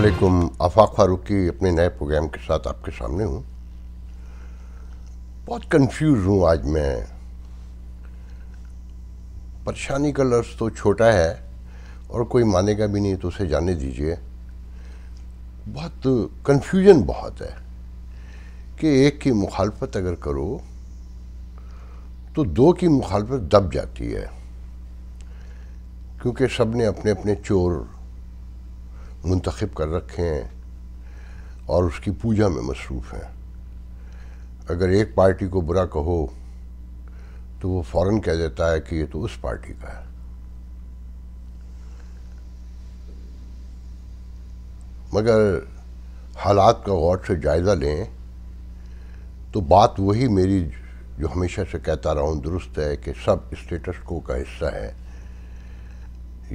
अल्लाम आफाक फारूक की अपने नए प्रोग्राम के साथ आपके सामने हूँ बहुत कंफ्यूज हूँ आज मैं परेशानी का लफ्ज़ तो छोटा है और कोई मानेगा भी नहीं तो उसे जाने दीजिए बहुत कंफ्यूजन बहुत है कि एक की मुखालफत अगर करो तो दो की मुखालफत दब जाती है क्योंकि सब ने अपने अपने चोर मुंतखब कर रखे हैं और उसकी पूजा में मसरूफ़ हैं अगर एक पार्टी को बुरा कहो तो वो फ़ौर कह देता है कि ये तो उस पार्टी का है मगर हालात का गौर से जायज़ा लें तो बात वही मेरी जो हमेशा से कहता रहा हूँ दुरुस्त है कि सब स्टेटस को का हिस्सा है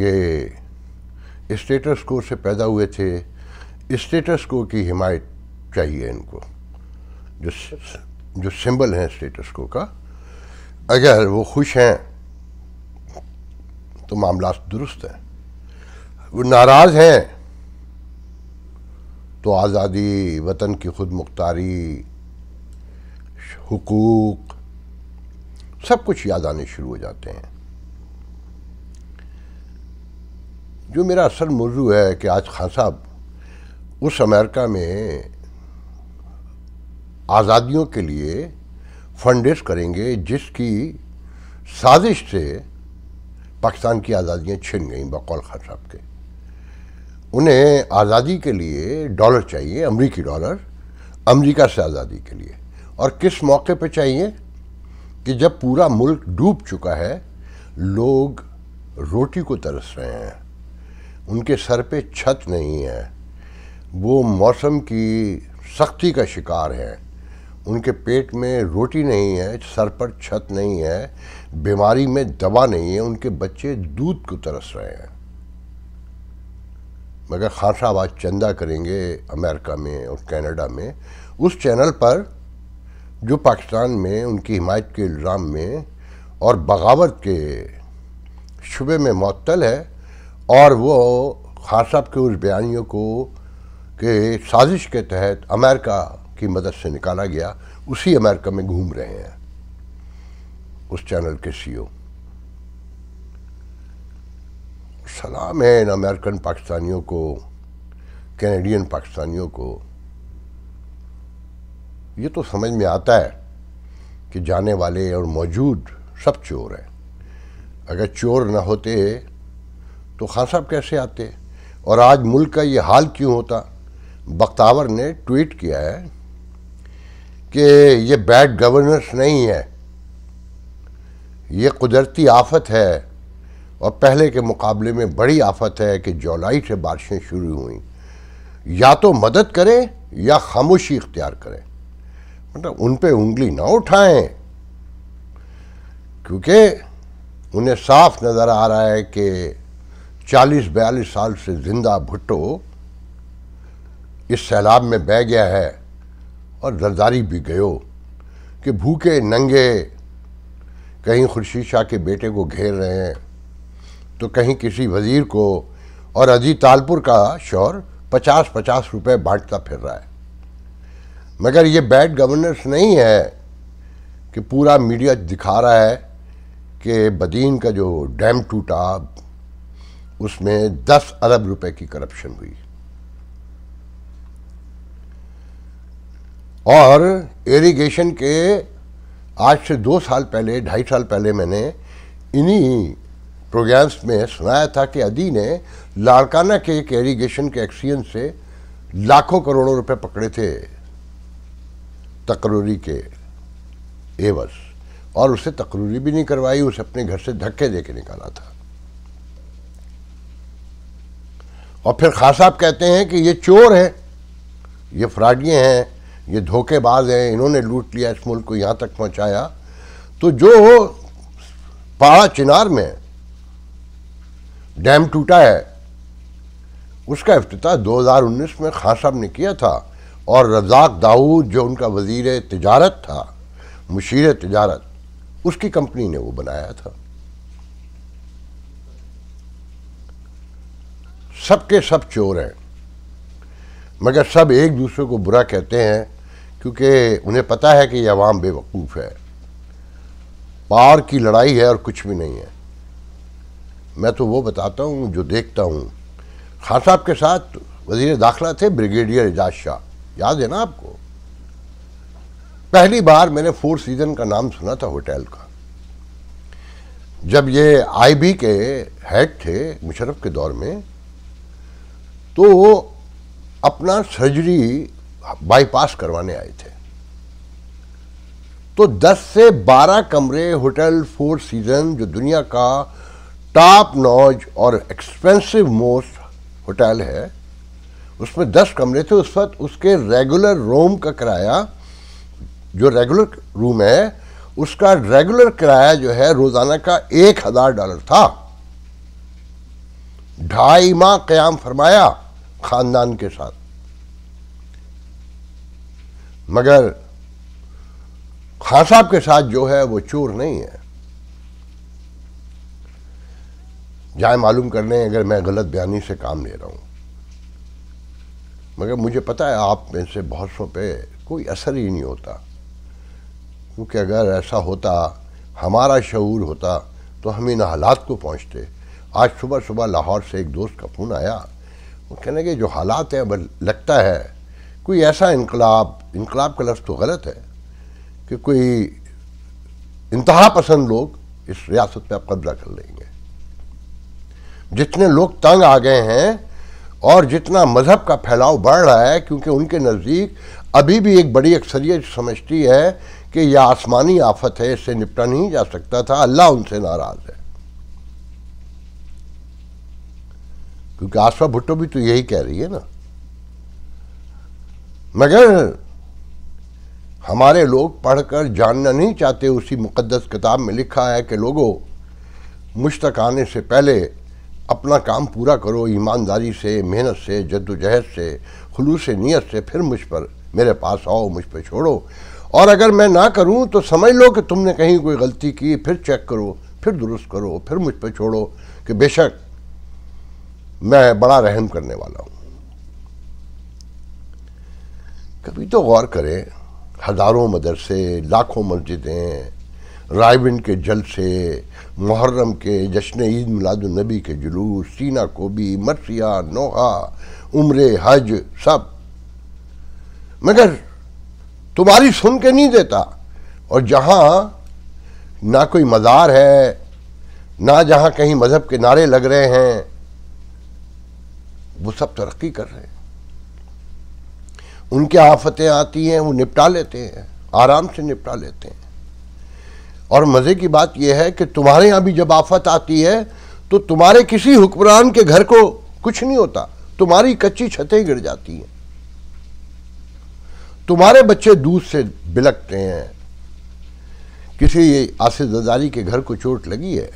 ये स्टेटस को से पैदा हुए थे स्टेटस को की हिमायत चाहिए इनको जो जो सिंबल हैं स्टेटस को का अगर वो खुश हैं तो मामला दुरुस्त हैं वो नाराज़ हैं तो आज़ादी वतन की खुद मुख्तारी हकूक़ सब कुछ याद आने शुरू हो जाते हैं जो मेरा असल मौजू है कि आज खान साहब उस अमेरिका में आज़ादियों के लिए फंडेस करेंगे जिसकी साजिश से पाकिस्तान की आज़ादियाँ छिन गईं बकौल खान साहब के उन्हें आज़ादी के लिए डॉलर चाहिए अमरीकी डॉलर अमरीका से आज़ादी के लिए और किस मौके पर चाहिए कि जब पूरा मुल्क डूब चुका है लोग रोटी को तरस रहे हैं उनके सर पे छत नहीं है वो मौसम की सख्ती का शिकार है उनके पेट में रोटी नहीं है सर पर छत नहीं है बीमारी में दवा नहीं है उनके बच्चे दूध को तरस रहे हैं मगर खान साहब आज चंदा करेंगे अमेरिका में और कनाडा में उस चैनल पर जो पाकिस्तान में उनकी हिमायत के इल्ज़ाम में और बगावत के शुबे में मअतल है और वो खान साहब के उस बयानियों को के साजिश के तहत अमेरिका की मदद से निकाला गया उसी अमेरिका में घूम रहे हैं उस चैनल के सीईओ सलाम है इन अमेरिकन पाकिस्तानियों को कैनेडियन पाकिस्तानियों को ये तो समझ में आता है कि जाने वाले और मौजूद सब चोर हैं अगर चोर ना होते तो खान साहब कैसे आते और आज मुल्क का ये हाल क्यों होता बख्तावर ने ट्वीट किया है कि ये बैड गवर्नेंस नहीं है ये कुदरती आफत है और पहले के मुकाबले में बड़ी आफत है कि जुलाई से बारिशें शुरू हुई या तो मदद करें या खामोशी इख्तियार करें मतलब उन पर उंगली ना उठाएं क्योंकि उन्हें साफ नज़र आ रहा है कि चालीस बयालीस साल से जिंदा भुट्टो इस सैलाब में बह गया है और जरदारी भी गयो कि भूखे नंगे कहीं खुर्शीद शाह के बेटे को घेर रहे हैं तो कहीं किसी वज़ीर को और अजी तालपुर का शोर पचास पचास रुपए बांटता फिर रहा है मगर ये बैड गवर्नेंस नहीं है कि पूरा मीडिया दिखा रहा है कि बदीन का जो डैम टूटा उसमें 10 अरब रुपए की करप्शन हुई और इरिगेशन के आज से दो साल पहले ढाई साल पहले मैंने इन्हीं प्रोग्राम्स में सुनाया था कि अदी ने लाड़काना के एक एरीगेशन के एक्सीजन से लाखों करोड़ों रुपए पकड़े थे तकरूरी के एवस और उसे तकरूरी भी नहीं करवाई उसे अपने घर से धक्के दे के निकाला था और फिर खास साहब कहते हैं कि ये चोर हैं ये फ्राडिये हैं ये धोखेबाज हैं इन्होंने लूट लिया इस मुल्क को यहाँ तक पहुँचाया तो जो हो पाड़ा चिनार में डैम टूटा है उसका अफ्ताह 2019 में खान साहब ने किया था और रजाक दाऊद जो उनका वजीर तजारत था मुशीर तजारत उसकी कंपनी ने वो बनाया था सबके सब चोर हैं मगर सब एक दूसरे को बुरा कहते हैं क्योंकि उन्हें पता है कि ये अवाम बेवकूफ़ है पार की लड़ाई है और कुछ भी नहीं है मैं तो वो बताता हूँ जो देखता हूँ खान साहब के साथ वजीर दाखिला थे ब्रिगेडियर एजाज शाह याद है ना आपको पहली बार मैंने फोर सीजन का नाम सुना था होटल का जब ये आईबी के हेड थे मुशरफ के दौर में तो वो अपना सर्जरी बाईपास करवाने आए थे तो 10 से 12 कमरे होटल फोर सीजन जो दुनिया का टॉप नॉज और एक्सपेंसिव मोस्ट होटल है उसमें 10 कमरे थे उस वक्त उसके रेगुलर रूम का किराया जो रेगुलर रूम है उसका रेगुलर किराया जो है रोज़ाना का एक हज़ार डॉलर था ढाई माह क्याम फरमाया खानदान के साथ मगर खान साहब के साथ जो है वो चोर नहीं है जाए मालूम कर लें अगर मैं गलत बयानी से काम ले रहा हूँ मगर मुझे पता है आप में से बहुत सौ पे कोई असर ही नहीं होता क्योंकि अगर ऐसा होता हमारा शूर होता तो हम इन हालात को पहुँचते आज सुबह सुबह लाहौर से एक दोस्त का फ़ोन आया कहने के जो हालात हैं अब लगता है कोई ऐसा इनकलाब इनकलाब का लफ्ज़ तो गलत है कि कोई इंतहा पसंद लोग इस रियासत पे कब्जा कर लेंगे जितने लोग तंग आ गए हैं और जितना मज़हब का फैलाव बढ़ रहा है क्योंकि उनके नज़दीक अभी भी एक बड़ी अक्सरियत समझती है कि यह आसमानी आफत है इससे निपटा नहीं जा सकता था अल्लाह उनसे नाराज़ है क्योंकि आशा भुट्टो भी तो यही कह रही है ना मगर हमारे लोग पढ़कर जानना नहीं चाहते उसी मुकद्दस किताब में लिखा है कि लोगों मुझ तक आने से पहले अपना काम पूरा करो ईमानदारी से मेहनत से जद्दोजहद से खलूस नीयत से फिर मुझ पर मेरे पास आओ मुझ पर छोड़ो और अगर मैं ना करूं तो समझ लो कि तुमने कहीं कोई गलती की फिर चेक करो फिर दुरुस्त करो फिर मुझ पर छोड़ो कि बेशक मैं बड़ा रहम करने वाला हूं कभी तो गौर करें हज़ारों मदरसे लाखों मस्जिदें रायबिन के जलसे मुहर्रम के जश्न ईद मिलादुलनबी के जुलूस सीना कोबी मरसिया नोहा उम्र हज सब मगर तुम्हारी सुन के नहीं देता और जहाँ ना कोई मज़ार है ना जहाँ कहीं मज़हब के नारे लग रहे हैं वो सब तरक्की कर रहे हैं उनके आफतें आती हैं वो निपटा लेते हैं आराम से निपटा लेते हैं और मज़े की बात यह है कि तुम्हारे यहां भी जब आफत आती है तो तुम्हारे किसी हुक्मरान के घर को कुछ नहीं होता तुम्हारी कच्ची छतें गिर जाती हैं तुम्हारे बच्चे दूध से बिलकते हैं किसी आसिफ जदारी के घर को चोट लगी है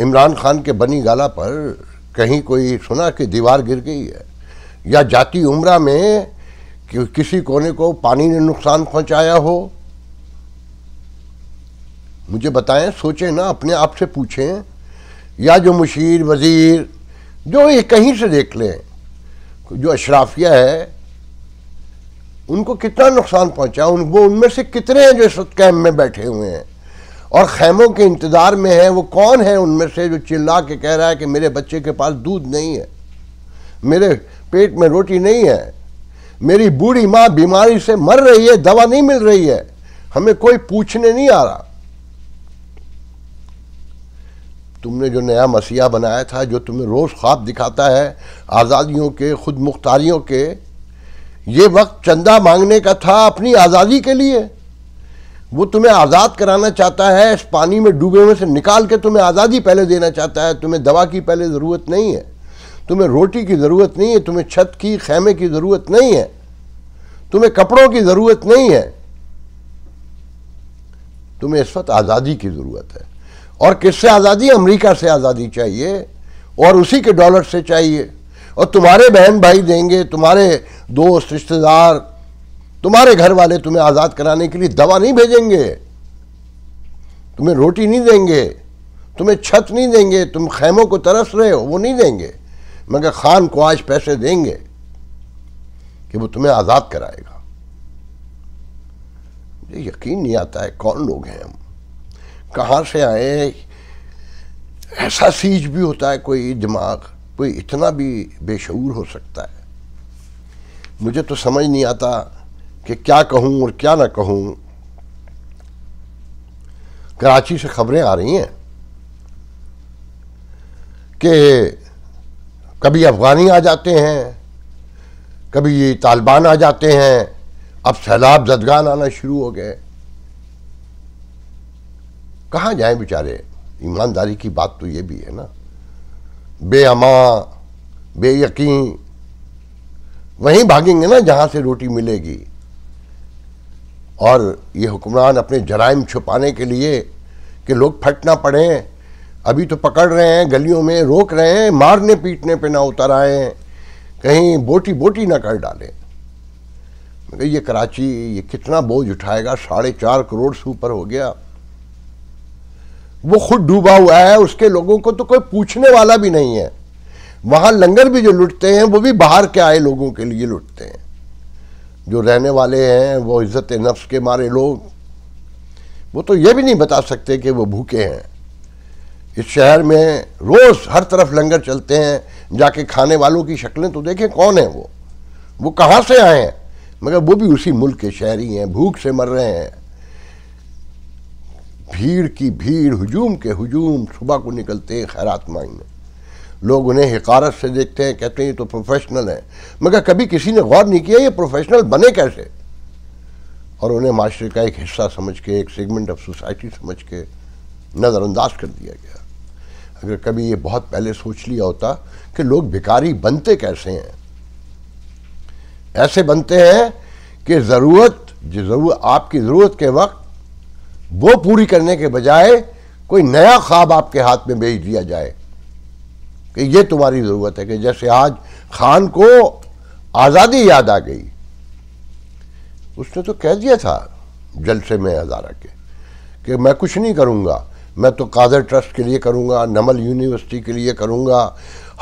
इमरान खान के बनी गाला पर कहीं कोई सुना कि दीवार गिर गई है या जाती उमरा में कि किसी कोने को पानी ने नुकसान पहुंचाया हो मुझे बताएं सोचें ना अपने आप से पूछें या जो मुशीर वज़ीर जो ये कहीं से देख लें जो अशराफिया है उनको कितना नुकसान पहुंचा उन वो उनमें से कितने हैं जो इस वक्त कैम्प में बैठे हुए हैं और खैमों के इंतज़ार में है वो कौन है उनमें से जो चिल्ला के कह रहा है कि मेरे बच्चे के पास दूध नहीं है मेरे पेट में रोटी नहीं है मेरी बूढ़ी माँ बीमारी से मर रही है दवा नहीं मिल रही है हमें कोई पूछने नहीं आ रहा तुमने जो नया मसीहा बनाया था जो तुम्हें रोज़ ख्वाब दिखाता है आज़ादियों के खुद मुख्तारियों के ये वक्त चंदा मांगने का था अपनी आज़ादी के लिए वो तुम्हें आज़ाद कराना चाहता है इस पानी में डूबे हुए से निकाल के तुम्हें आज़ादी पहले देना चाहता है तुम्हें दवा की पहले ज़रूरत नहीं है तुम्हें रोटी की ज़रूरत नहीं है तुम्हें छत की खेमे की ज़रूरत नहीं है तुम्हें कपड़ों की ज़रूरत नहीं है तुम्हें इस वक्त आज़ादी की ज़रूरत है और किससे आज़ादी अमरीका से आज़ादी चाहिए और उसी के डॉलर से चाहिए और तुम्हारे बहन भाई देंगे तुम्हारे दोस्त रिश्तेदार तुम्हारे घर वाले तुम्हें आज़ाद कराने के लिए दवा नहीं भेजेंगे तुम्हें रोटी नहीं देंगे तुम्हें छत नहीं देंगे तुम खैमों को तरस रहे हो वो नहीं देंगे मगर खान को आज पैसे देंगे कि वो तुम्हें आज़ाद कराएगा मुझे यकीन नहीं आता है कौन लोग हैं हम कहाँ से आए ऐसा सीज भी होता है कोई दिमाग कोई इतना भी बेशूर हो सकता है मुझे तो समझ नहीं आता कि क्या कहूँ और क्या ना कहूँ कराची से खबरें आ रही हैं कि कभी अफगानी आ जाते हैं कभी ये तालिबान आ जाते हैं अब सैलाब जदगान आना शुरू हो गए कहाँ जाएं बेचारे ईमानदारी की बात तो ये भी है ना बेअमा बेयकीन वहीं भागेंगे ना जहाँ से रोटी मिलेगी और ये हुक्मरान अपने जराइम छुपाने के लिए कि लोग फट ना पड़े अभी तो पकड़ रहे हैं गलियों में रोक रहे हैं मारने पीटने पे ना उतर आए कहीं बोटी बोटी ना कर डालें मगर ये कराची ये कितना बोझ उठाएगा साढ़े चार करोड़ से ऊपर हो गया वो खुद डूबा हुआ है उसके लोगों को तो कोई पूछने वाला भी नहीं है वहाँ लंगर भी जो लुटते हैं वो भी बाहर के आए लोगों के लिए लुटते हैं जो रहने वाले हैं वो इज़्ज़त नफ्स के मारे लोग वो तो ये भी नहीं बता सकते कि वो भूखे हैं इस शहर में रोज़ हर तरफ लंगर चलते हैं जाके खाने वालों की शक्लें तो देखें कौन है वो वो कहाँ से आए हैं मगर वो भी उसी मुल्क के शहरी हैं भूख से मर रहे हैं भीड़ की भीड़ हजूम के हजूम सुबह को निकलते खैरात मांगने लोग उन्हें हकारत से देखते हैं कहते हैं ये तो प्रोफेशनल हैं मगर कभी किसी ने गौर नहीं किया ये प्रोफेशनल बने कैसे और उन्हें माशरे का एक हिस्सा समझ के एक सेगमेंट ऑफ सोसाइटी समझ के नज़रअंदाज कर दिया गया अगर कभी ये बहुत पहले सोच लिया होता कि लोग भिकारी बनते कैसे हैं ऐसे बनते हैं कि ज़रूरत ज़रूरत आपकी ज़रूरत के वक्त वो पूरी करने के बजाय कोई नया ख्वाब आपके हाथ में भेज दिया जाए कि ये तुम्हारी ज़रूरत है कि जैसे आज खान को आज़ादी याद आ गई उसने तो कह दिया था जलसे में हज़ारा के कि मैं कुछ नहीं करूंगा मैं तो कादर ट्रस्ट के लिए करूंगा नमल यूनिवर्सिटी के लिए करूंगा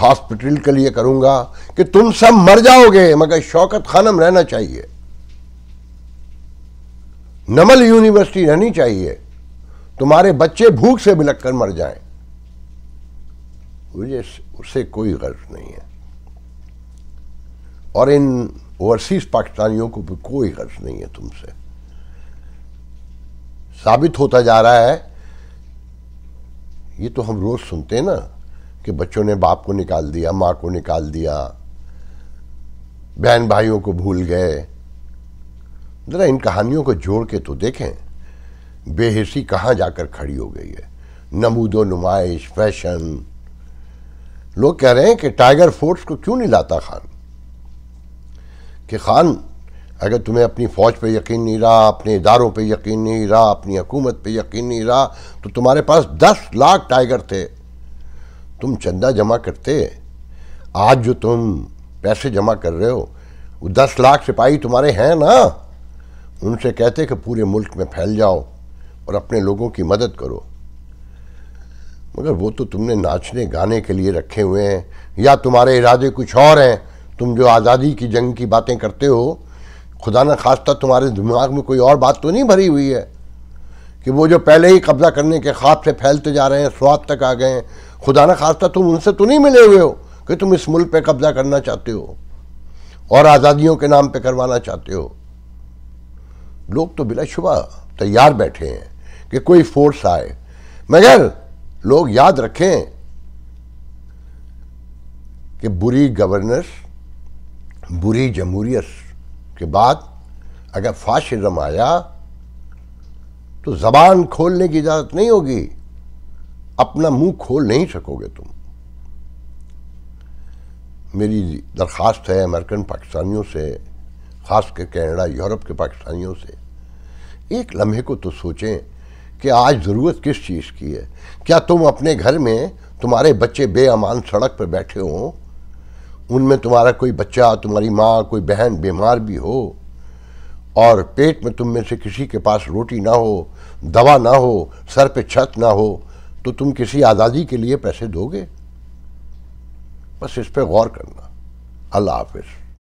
हॉस्पिटल के लिए करूंगा कि तुम सब मर जाओगे मगर शौकत खानम रहना चाहिए नमल यूनिवर्सिटी रहनी चाहिए तुम्हारे बच्चे भूख से बिलक कर मर जाएं मुझे उससे कोई गर्ज नहीं है और इन ओवरसीज पाकिस्तानियों को भी कोई गर्ज नहीं है तुमसे साबित होता जा रहा है ये तो हम रोज सुनते हैं ना कि बच्चों ने बाप को निकाल दिया माँ को निकाल दिया बहन भाइयों को भूल गए ज़रा इन कहानियों को जोड़ के तो देखें बेहसी कहाँ जाकर खड़ी हो गई है नमूदो नुमाइश फैशन लोग कह रहे हैं कि टाइगर फोर्स को क्यों नहीं लाता खान कि खान अगर तुम्हें अपनी फ़ौज पे यकीन नहीं रहा अपने इदारों पे यकीन नहीं रहा अपनी हुकूमत पे यकीन नहीं रहा तो तुम्हारे पास दस लाख टाइगर थे तुम चंदा जमा करते आज जो तुम पैसे जमा कर रहे हो वो दस लाख सिपाही तुम्हारे हैं ना उनसे कहते कि पूरे मुल्क में फैल जाओ और अपने लोगों की मदद करो मगर वो तो तुमने नाचने गाने के लिए रखे हुए हैं या तुम्हारे इरादे कुछ और हैं तुम जो आज़ादी की जंग की बातें करते हो खुदा न खास्ता तुम्हारे दिमाग में कोई और बात तो नहीं भरी हुई है कि वो जो पहले ही कब्ज़ा करने के ख्वाब से फैलते जा रहे हैं स्वाद तक आ गए हैं खुदा न खास्ता तुम उनसे तो नहीं मिले हुए हो कि तुम इस मुल्क पे कब्ज़ा करना चाहते हो और आज़ादियों के नाम पे करवाना चाहते हो लोग तो बिलाशुबा तैयार बैठे हैं कि कोई फोर्स आए मगर लोग याद रखें कि बुरी गवर्नर बुरी जमहूरियत के बाद अगर फाशिज्म आया तो ज़बान खोलने की इजाज़त नहीं होगी अपना मुंह खोल नहीं सकोगे तुम मेरी दरख्वास्त है अमेरिकन पाकिस्तानियों से ख़ास कर कनाडा यूरोप के पाकिस्तानियों से एक लम्हे को तो सोचें कि आज ज़रूरत किस चीज़ की है क्या तुम अपने घर में तुम्हारे बच्चे बेअमान सड़क पर बैठे हों उनमें तुम्हारा कोई बच्चा तुम्हारी माँ कोई बहन बीमार भी हो और पेट में तुम में से किसी के पास रोटी ना हो दवा ना हो सर पे छत ना हो तो तुम किसी आज़ादी के लिए पैसे दोगे बस इस पर गौर करना अल्लाह हाफिज़